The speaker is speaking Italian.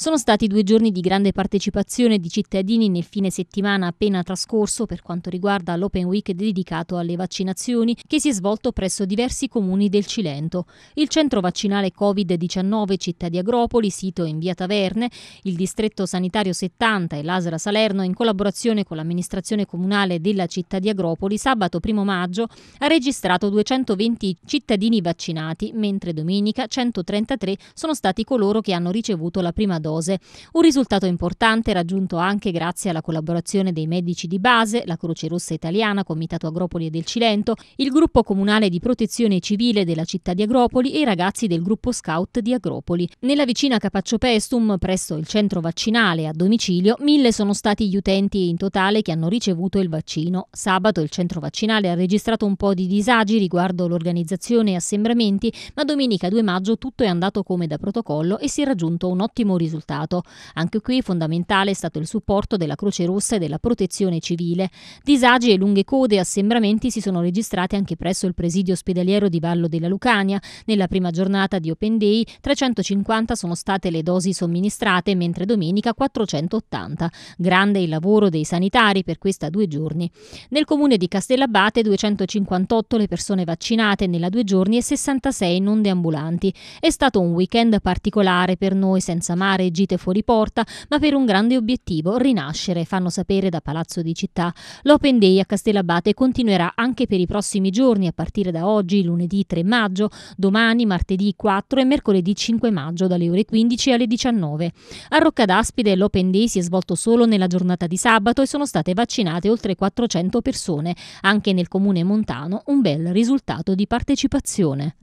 Sono stati due giorni di grande partecipazione di cittadini nel fine settimana appena trascorso per quanto riguarda l'Open Week dedicato alle vaccinazioni che si è svolto presso diversi comuni del Cilento. Il centro vaccinale Covid-19 Città di Agropoli, sito in via Taverne, il distretto sanitario 70 e l'Asera Salerno in collaborazione con l'amministrazione comunale della città di Agropoli sabato 1 maggio ha registrato 220 cittadini vaccinati, mentre domenica 133 sono stati coloro che hanno ricevuto la prima dose dose. Un risultato importante raggiunto anche grazie alla collaborazione dei medici di base, la Croce Rossa Italiana, Comitato Agropoli e del Cilento, il gruppo comunale di protezione civile della città di Agropoli e i ragazzi del gruppo scout di Agropoli. Nella vicina Capaccio Pestum, presso il centro vaccinale a domicilio, mille sono stati gli utenti in totale che hanno ricevuto il vaccino. Sabato il centro vaccinale ha registrato un po' di disagi riguardo l'organizzazione e assembramenti, ma domenica 2 maggio tutto è andato come da protocollo e si è raggiunto un ottimo risultato risultato. Anche qui fondamentale è stato il supporto della Croce Rossa e della Protezione Civile. Disagi e lunghe code e assembramenti si sono registrati anche presso il presidio ospedaliero di Vallo della Lucania. Nella prima giornata di Open Day 350 sono state le dosi somministrate, mentre domenica 480. Grande il lavoro dei sanitari per questa due giorni. Nel comune di Castellabate 258 le persone vaccinate nella due giorni e 66 non deambulanti. È stato un weekend particolare per noi senza mare e gite fuori porta, ma per un grande obiettivo, rinascere, fanno sapere da Palazzo di Città. L'Open Day a Castellabate continuerà anche per i prossimi giorni, a partire da oggi, lunedì 3 maggio, domani, martedì 4 e mercoledì 5 maggio, dalle ore 15 alle 19. A Roccadaspide l'Open Day si è svolto solo nella giornata di sabato e sono state vaccinate oltre 400 persone. Anche nel comune montano un bel risultato di partecipazione.